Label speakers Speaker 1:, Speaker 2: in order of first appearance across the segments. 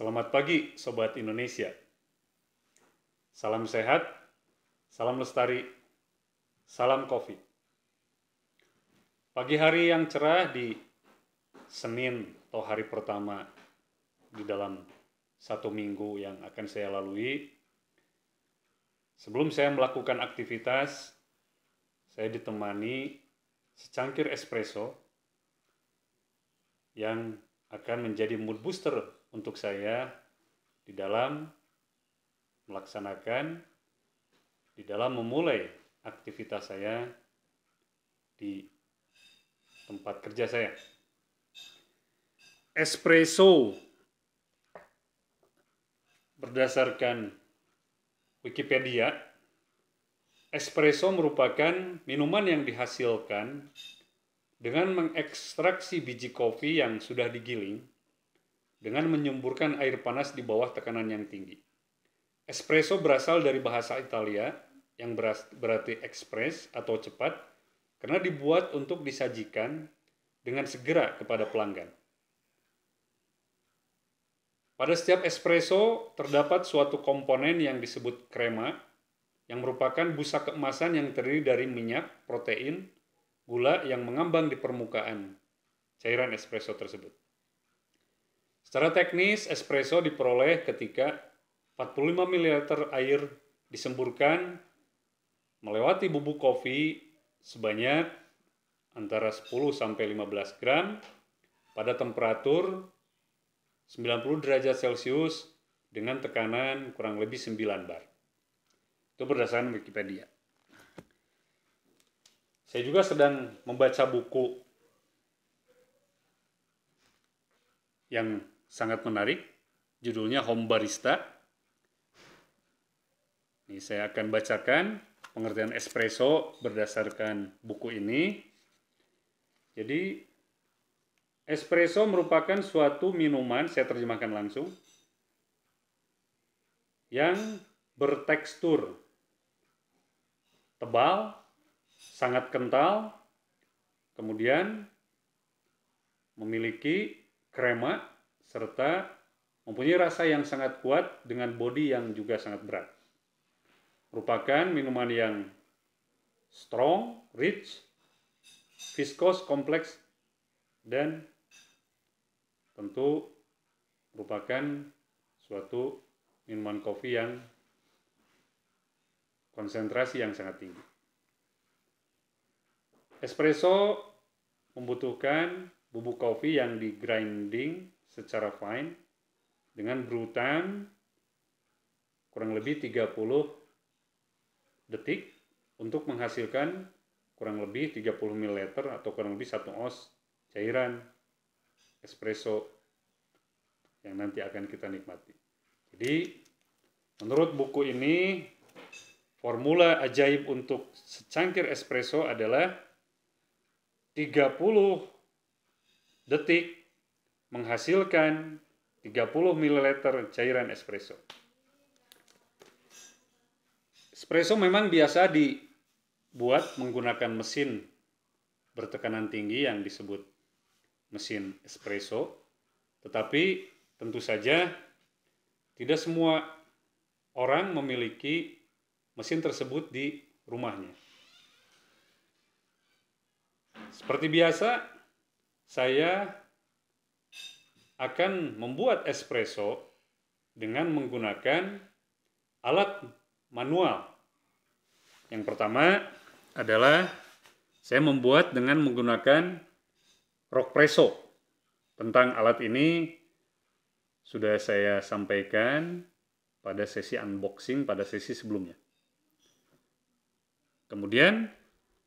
Speaker 1: Selamat pagi, Sobat Indonesia. Salam sehat, salam lestari, salam kopi. Pagi hari yang cerah di Senin atau hari pertama di dalam satu minggu yang akan saya lalui. Sebelum saya melakukan aktivitas, saya ditemani secangkir espresso yang akan menjadi mood booster untuk saya di dalam melaksanakan di dalam memulai aktivitas saya di tempat kerja saya. Espresso berdasarkan Wikipedia, espresso merupakan minuman yang dihasilkan dengan mengekstraksi biji kopi yang sudah digiling, dengan menyemburkan air panas di bawah tekanan yang tinggi. Espresso berasal dari bahasa Italia yang berarti ekspres atau cepat karena dibuat untuk disajikan dengan segera kepada pelanggan. Pada setiap espresso terdapat suatu komponen yang disebut crema yang merupakan busa keemasan yang terdiri dari minyak, protein, gula yang mengambang di permukaan cairan espresso tersebut. Secara teknis, espresso diperoleh ketika 45 ml air disemburkan melewati bubuk kopi sebanyak antara 10 sampai 15 gram pada temperatur 90 derajat Celcius dengan tekanan kurang lebih 9 bar. Itu berdasarkan Wikipedia. Saya juga sedang membaca buku yang sangat menarik, judulnya Home Barista. Ini saya akan bacakan pengertian espresso berdasarkan buku ini. Jadi, espresso merupakan suatu minuman, saya terjemahkan langsung, yang bertekstur tebal sangat kental, kemudian memiliki krema serta mempunyai rasa yang sangat kuat dengan body yang juga sangat berat. Merupakan minuman yang strong, rich, viskos, kompleks, dan tentu merupakan suatu minuman kopi yang konsentrasi yang sangat tinggi. Espresso membutuhkan bubuk kopi yang di grinding secara fine dengan brew time kurang lebih 30 detik untuk menghasilkan kurang lebih 30 ml atau kurang lebih 1 oz cairan espresso yang nanti akan kita nikmati. Jadi menurut buku ini formula ajaib untuk secangkir espresso adalah 30 detik menghasilkan 30 ml cairan espresso. Espresso memang biasa dibuat menggunakan mesin bertekanan tinggi yang disebut mesin espresso. Tetapi tentu saja tidak semua orang memiliki mesin tersebut di rumahnya. Seperti biasa, saya akan membuat espresso dengan menggunakan alat manual. Yang pertama adalah saya membuat dengan menggunakan rockpresso. Tentang alat ini sudah saya sampaikan pada sesi unboxing pada sesi sebelumnya. Kemudian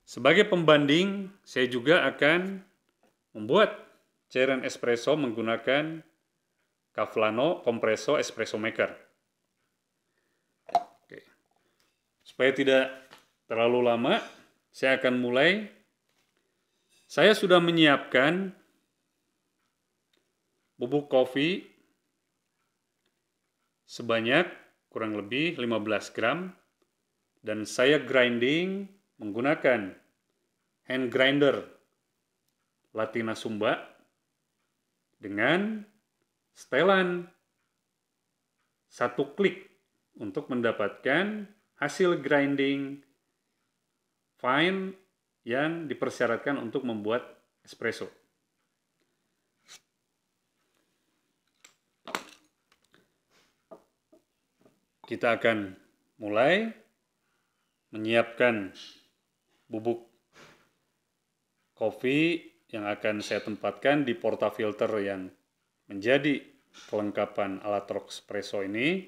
Speaker 1: sebagai pembanding, saya juga akan membuat cairan espresso menggunakan Cavlano Compresso Espresso Maker. Oke. Supaya tidak terlalu lama, saya akan mulai. Saya sudah menyiapkan bubuk kopi sebanyak kurang lebih 15 gram dan saya grinding menggunakan hand grinder Latina Sumba dengan setelan satu klik untuk mendapatkan hasil grinding fine yang dipersyaratkan untuk membuat espresso. Kita akan mulai menyiapkan bubuk kopi yang akan saya tempatkan di porta filter yang menjadi kelengkapan alat rock espresso ini.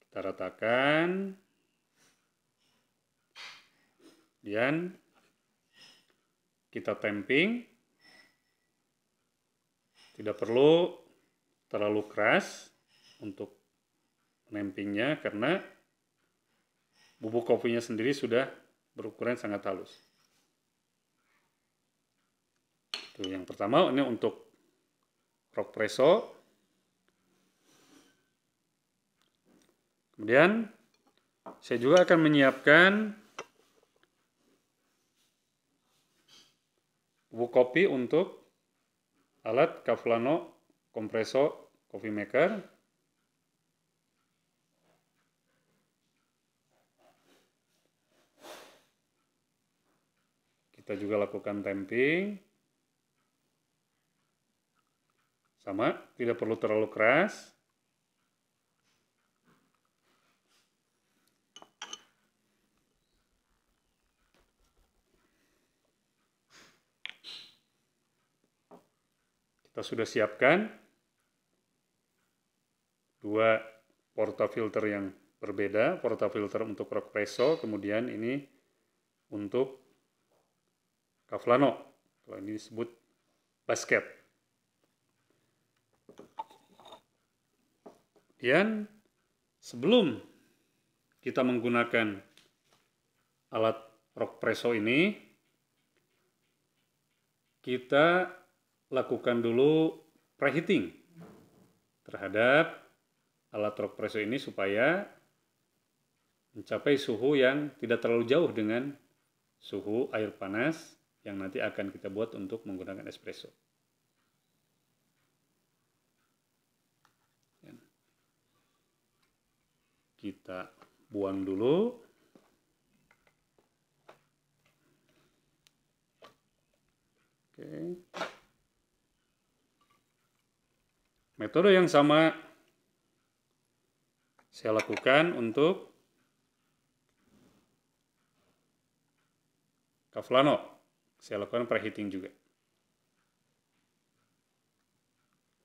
Speaker 1: Kita ratakan. Kemudian kita tamping. Tidak perlu terlalu keras untuk nempingnya karena bubuk kopinya sendiri sudah berukuran sangat halus. Tuh, yang pertama ini untuk rock Kemudian saya juga akan menyiapkan bubuk kopi untuk alat Cavlano kompresor Coffee maker kita juga lakukan tamping sama tidak perlu terlalu keras kita sudah siapkan dua porta filter yang berbeda, porta filter untuk Rockpresso, kemudian ini untuk Cavlano. Kalau ini disebut basket. Kemudian sebelum kita menggunakan alat Rockpresso ini, kita lakukan dulu preheating terhadap alat rock presso ini supaya mencapai suhu yang tidak terlalu jauh dengan suhu air panas yang nanti akan kita buat untuk menggunakan espresso. Ya. Kita buang dulu. Oke. Metode yang sama saya lakukan untuk Kaflano. Saya lakukan preheating juga.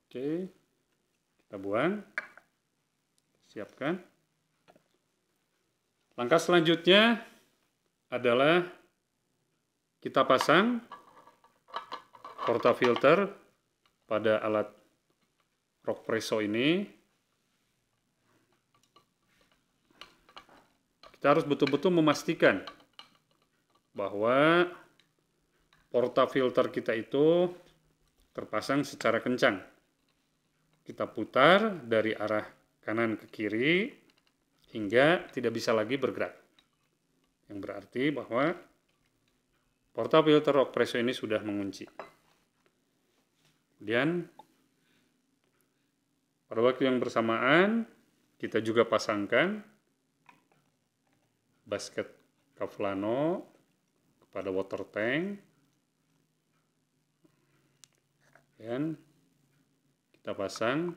Speaker 1: Oke, kita buang. Siapkan. Langkah selanjutnya adalah kita pasang portafilter pada alat rock presso ini Kita harus betul-betul memastikan bahwa porta filter kita itu terpasang secara kencang. Kita putar dari arah kanan ke kiri hingga tidak bisa lagi bergerak. Yang berarti bahwa porta filter rock ini sudah mengunci. Kemudian pada waktu yang bersamaan kita juga pasangkan basket Kavlano kepada water tank dan kita pasang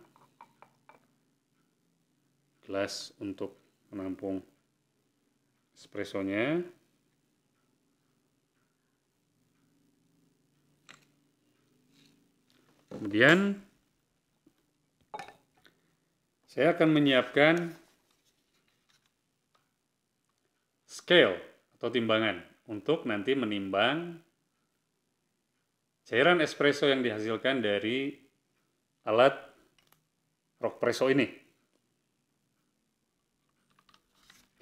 Speaker 1: gelas untuk menampung espressonya kemudian saya akan menyiapkan scale atau timbangan untuk nanti menimbang cairan espresso yang dihasilkan dari alat rockpresso ini.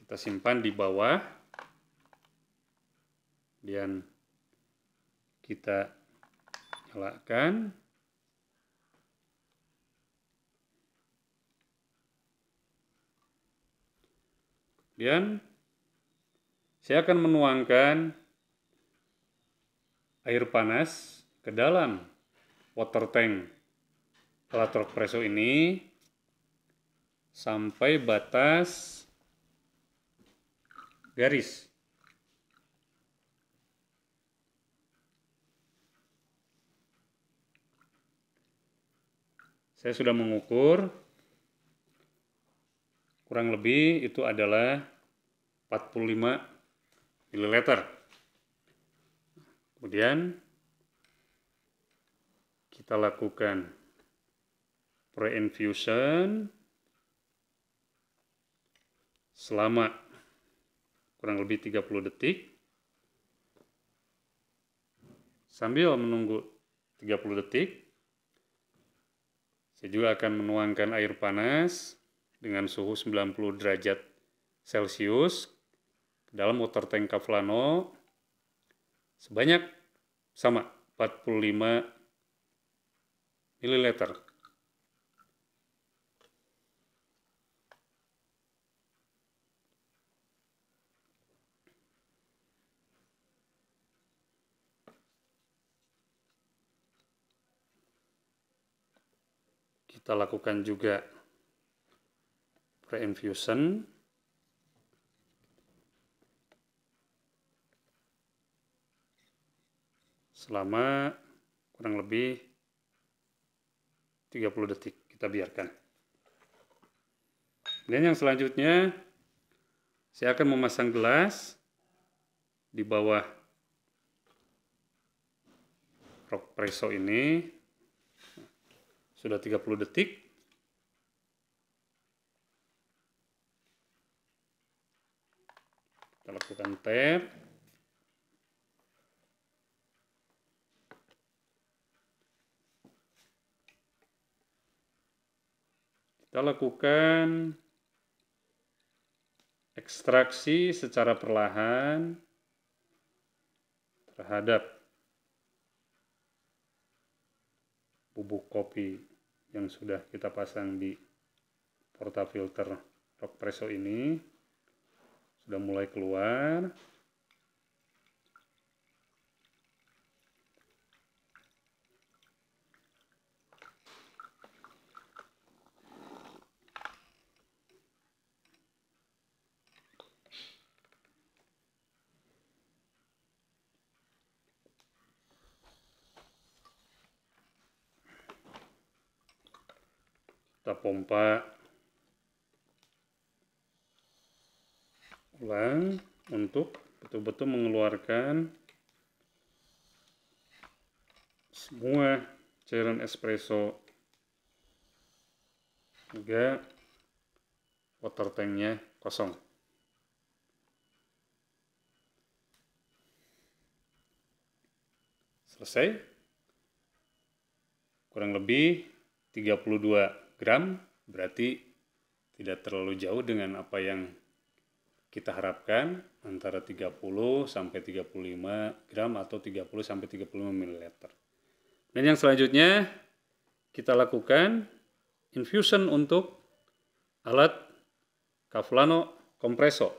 Speaker 1: Kita simpan di bawah. Kemudian kita nyalakan. Kemudian saya akan menuangkan air panas ke dalam water tank alat presso ini sampai batas garis. Saya sudah mengukur kurang lebih itu adalah 45 mililiter. Kemudian kita lakukan pre-infusion selama kurang lebih 30 detik sambil menunggu 30 detik saya juga akan menuangkan air panas dengan suhu 90 derajat Celcius dalam water tank Kavlano sebanyak sama 45 ml. Kita lakukan juga pre-infusion. selama kurang lebih 30 detik kita biarkan dan yang selanjutnya saya akan memasang gelas di bawah rock preso ini sudah 30 detik kita lakukan tap Kita lakukan ekstraksi secara perlahan terhadap bubuk kopi yang sudah kita pasang di portafilter rock ini sudah mulai keluar kita pompa ulang untuk betul-betul mengeluarkan semua cairan espresso hingga water tanknya kosong selesai kurang lebih 32 gram berarti tidak terlalu jauh dengan apa yang kita harapkan antara 30 sampai 35 gram atau 30 sampai 35 ml. Dan yang selanjutnya kita lakukan infusion untuk alat Cavlano kompreso.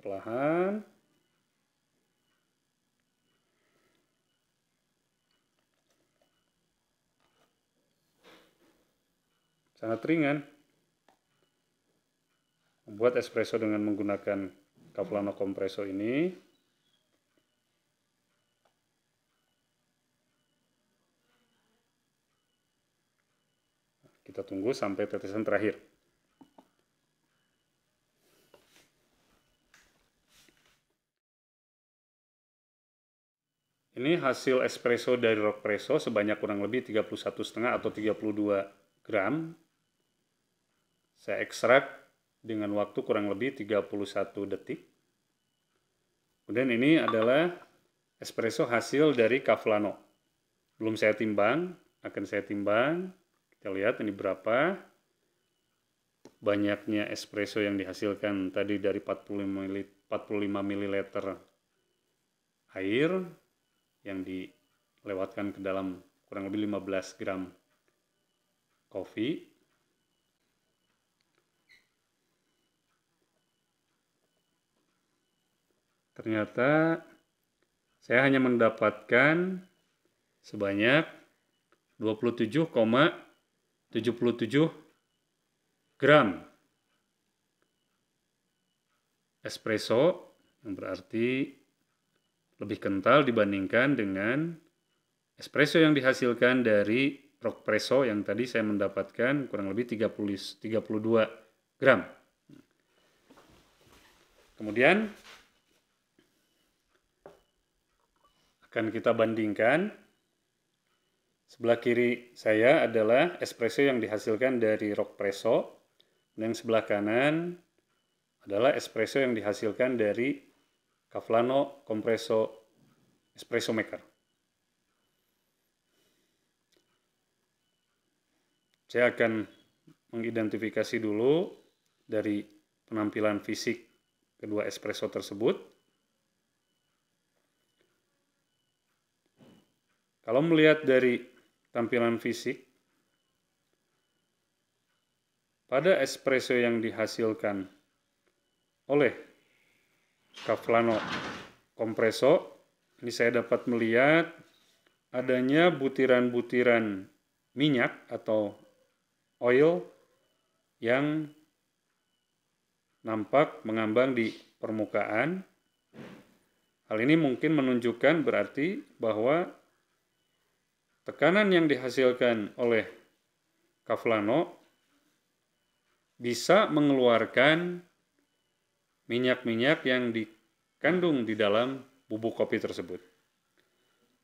Speaker 1: Perlahan sangat ringan. Membuat espresso dengan menggunakan Capilano Compresso ini kita tunggu sampai tetesan terakhir. Ini hasil espresso dari Rockpresso sebanyak kurang lebih 31,5 atau 32 gram saya ekstrak dengan waktu kurang lebih 31 detik. Kemudian ini adalah espresso hasil dari Cavlano. Belum saya timbang, akan saya timbang. Kita lihat ini berapa. Banyaknya espresso yang dihasilkan tadi dari 45 ml, air yang dilewatkan ke dalam kurang lebih 15 gram kopi ternyata saya hanya mendapatkan sebanyak 27,77 gram espresso yang berarti lebih kental dibandingkan dengan espresso yang dihasilkan dari rockpresso yang tadi saya mendapatkan kurang lebih 30, 32 gram. Kemudian akan kita bandingkan. Sebelah kiri saya adalah espresso yang dihasilkan dari rock presso, dan sebelah kanan adalah espresso yang dihasilkan dari Cavlano Compresso Espresso Maker. Saya akan mengidentifikasi dulu dari penampilan fisik kedua espresso tersebut. Kalau melihat dari tampilan fisik, pada espresso yang dihasilkan oleh Cavlano Compresso, ini saya dapat melihat adanya butiran-butiran minyak atau oil yang nampak mengambang di permukaan. Hal ini mungkin menunjukkan berarti bahwa tekanan yang dihasilkan oleh Kaflano bisa mengeluarkan minyak-minyak yang dikandung di dalam bubuk kopi tersebut.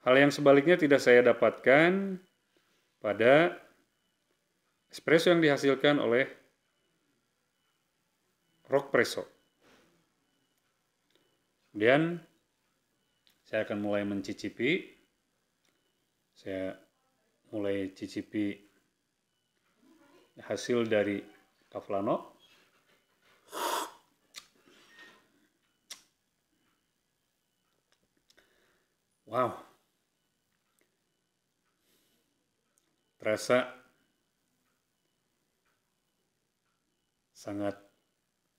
Speaker 1: Hal yang sebaliknya tidak saya dapatkan pada espresso yang dihasilkan oleh rockpresso. Kemudian saya akan mulai mencicipi saya mulai cicipi hasil dari Kaflano. wow terasa sangat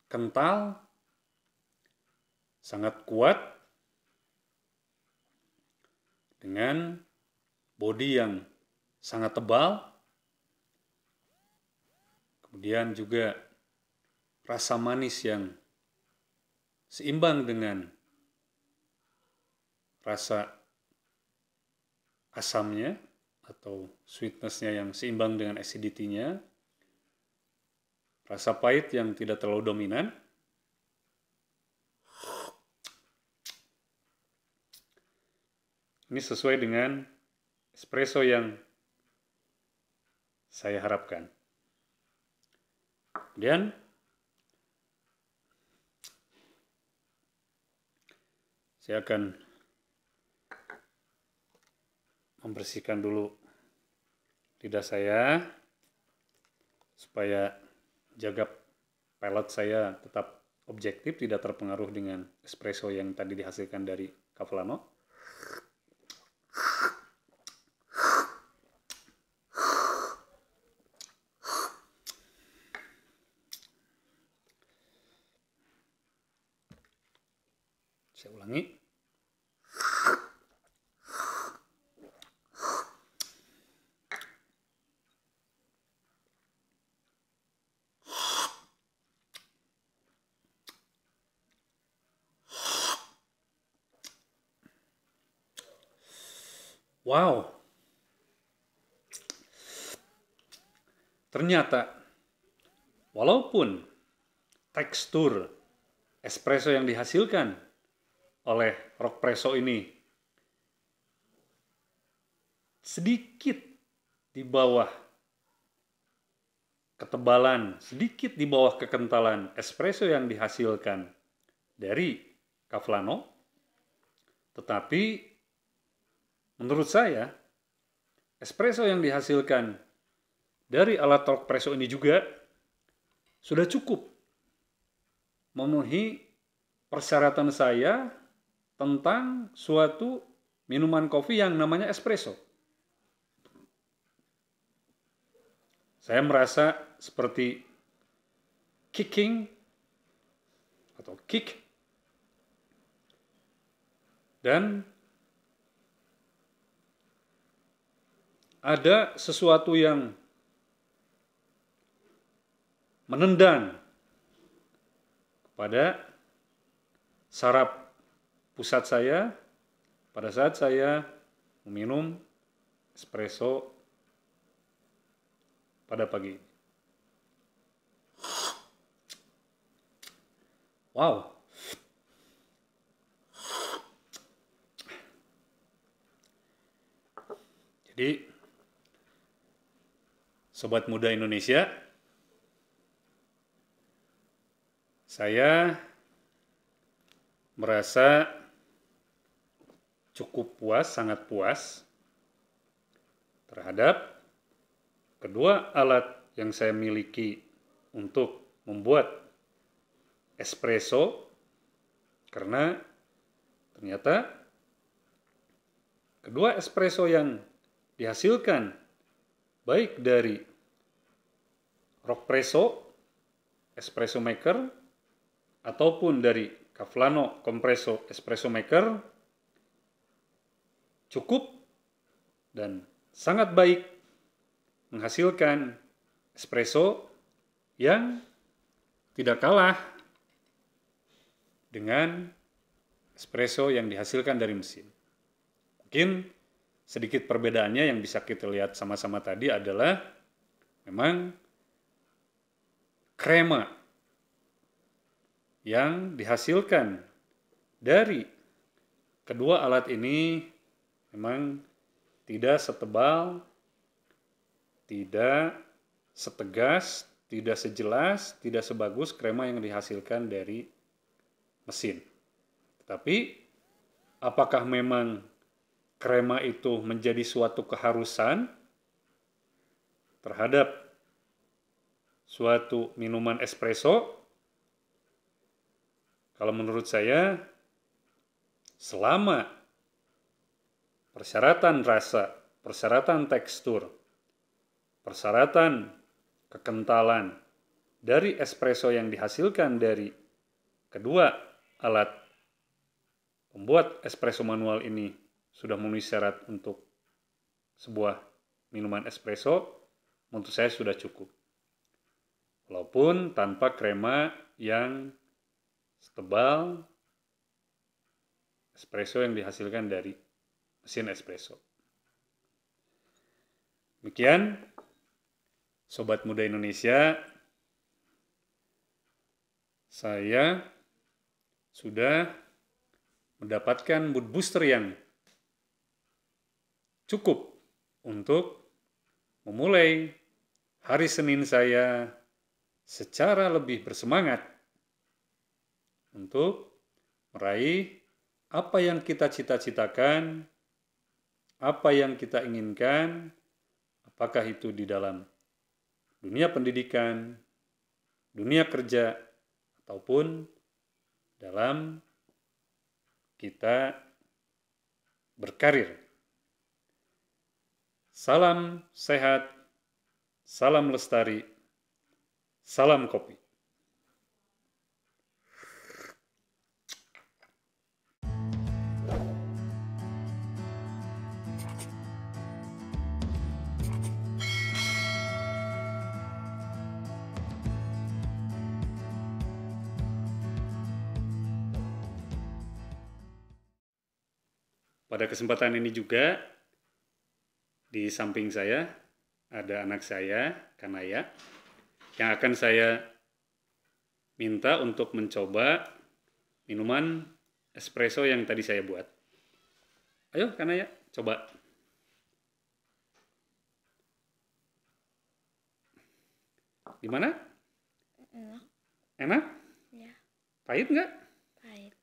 Speaker 1: kental sangat kuat dengan body yang sangat tebal, kemudian juga rasa manis yang seimbang dengan rasa asamnya atau sweetnessnya yang seimbang dengan acidity-nya, rasa pahit yang tidak terlalu dominan, ini sesuai dengan espresso yang saya harapkan. dan saya akan membersihkan dulu lidah saya supaya jaga pelet saya tetap objektif tidak terpengaruh dengan espresso yang tadi dihasilkan dari Cavallano. Wow. Ternyata, walaupun tekstur espresso yang dihasilkan oleh rock preso ini sedikit di bawah ketebalan, sedikit di bawah kekentalan espresso yang dihasilkan dari Cavlano, tetapi Menurut saya, espresso yang dihasilkan dari alat torque presso ini juga sudah cukup memenuhi persyaratan saya tentang suatu minuman kopi yang namanya espresso. Saya merasa seperti kicking atau kick dan ada sesuatu yang menendang kepada sarap pusat saya pada saat saya meminum espresso pada pagi Wow. Jadi Sobat Muda Indonesia. Saya merasa cukup puas, sangat puas terhadap kedua alat yang saya miliki untuk membuat espresso karena ternyata kedua espresso yang dihasilkan baik dari Rockpresso, Espresso Maker, ataupun dari Cavlano Compresso Espresso Maker, cukup dan sangat baik menghasilkan espresso yang tidak kalah dengan espresso yang dihasilkan dari mesin. Mungkin sedikit perbedaannya yang bisa kita lihat sama-sama tadi adalah memang krema yang dihasilkan dari kedua alat ini memang tidak setebal, tidak setegas, tidak sejelas, tidak sebagus krema yang dihasilkan dari mesin. Tapi apakah memang krema itu menjadi suatu keharusan terhadap suatu minuman espresso, kalau menurut saya, selama persyaratan rasa, persyaratan tekstur, persyaratan kekentalan dari espresso yang dihasilkan dari kedua alat pembuat espresso manual ini sudah memenuhi syarat untuk sebuah minuman espresso, menurut saya sudah cukup walaupun tanpa krema yang setebal espresso yang dihasilkan dari mesin espresso. Demikian, Sobat Muda Indonesia, saya sudah mendapatkan mood booster yang cukup untuk memulai hari Senin saya secara lebih bersemangat untuk meraih apa yang kita cita-citakan, apa yang kita inginkan, apakah itu di dalam dunia pendidikan, dunia kerja, ataupun dalam kita berkarir. Salam sehat, salam lestari. Salam kopi. Pada kesempatan ini juga, di samping saya ada anak saya, Kanaya, yang akan saya minta untuk mencoba minuman espresso yang tadi saya buat. Ayo, karena ya, coba. Gimana? Enak. Enak? Ya. Pahit nggak? Pahit.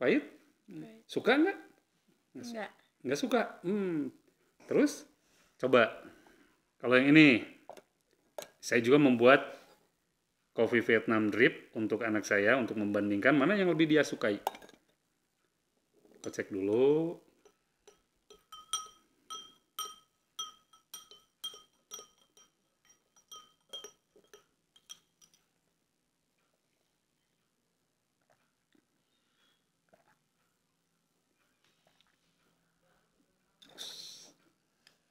Speaker 1: Pahit? Pahit. Suka nggak? Nggak. Nggak suka? Hmm. Terus? Coba. Kalau yang ini. Saya juga membuat kopi Vietnam drip untuk anak saya untuk membandingkan mana yang lebih dia sukai. Kita cek dulu.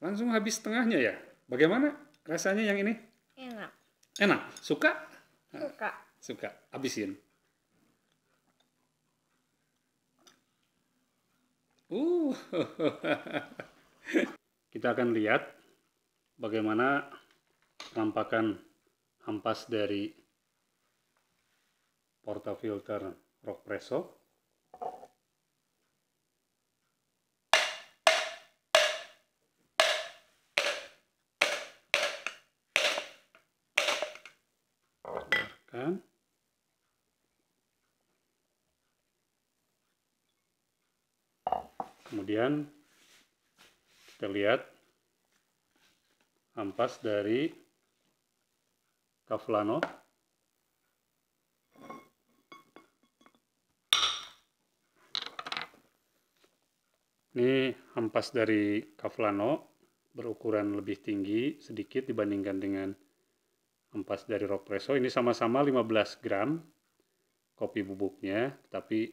Speaker 1: Langsung habis setengahnya ya. Bagaimana rasanya yang ini? Enak? Suka? Suka. Suka. Habisin. Uh. Kita akan lihat bagaimana tampakan ampas dari portafilter rock presso kan kemudian kita lihat ampas dari Kavlano ini ampas dari Kavlano berukuran lebih tinggi sedikit dibandingkan dengan ampas dari rock ini sama-sama 15 gram kopi bubuknya tapi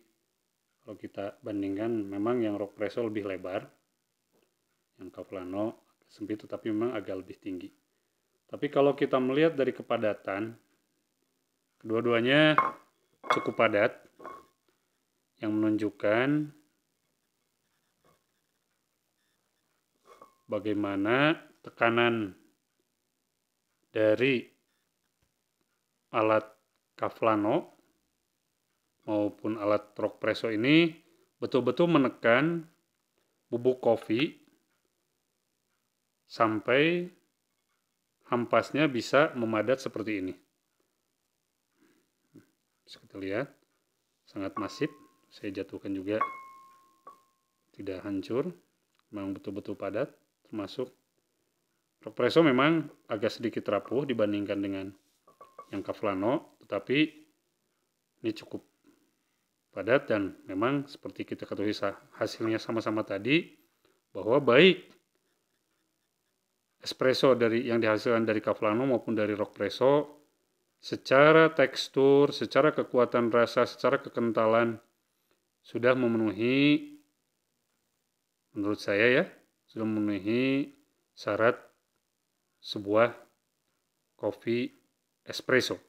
Speaker 1: kalau kita bandingkan memang yang rock lebih lebar yang koplano sempit tetapi memang agak lebih tinggi tapi kalau kita melihat dari kepadatan kedua-duanya cukup padat yang menunjukkan bagaimana tekanan dari alat kaflano maupun alat truk preso ini betul-betul menekan bubuk kopi sampai hampasnya bisa memadat seperti ini. Bisa kita lihat, sangat masif. Saya jatuhkan juga tidak hancur, memang betul-betul padat, termasuk truk preso memang agak sedikit rapuh dibandingkan dengan yang kaflano, tetapi ini cukup padat dan memang seperti kita ketahui hasilnya sama-sama tadi bahwa baik espresso dari yang dihasilkan dari Cavallano maupun dari Rockpresso secara tekstur, secara kekuatan rasa, secara kekentalan sudah memenuhi menurut saya ya, sudah memenuhi syarat sebuah kopi Espresso.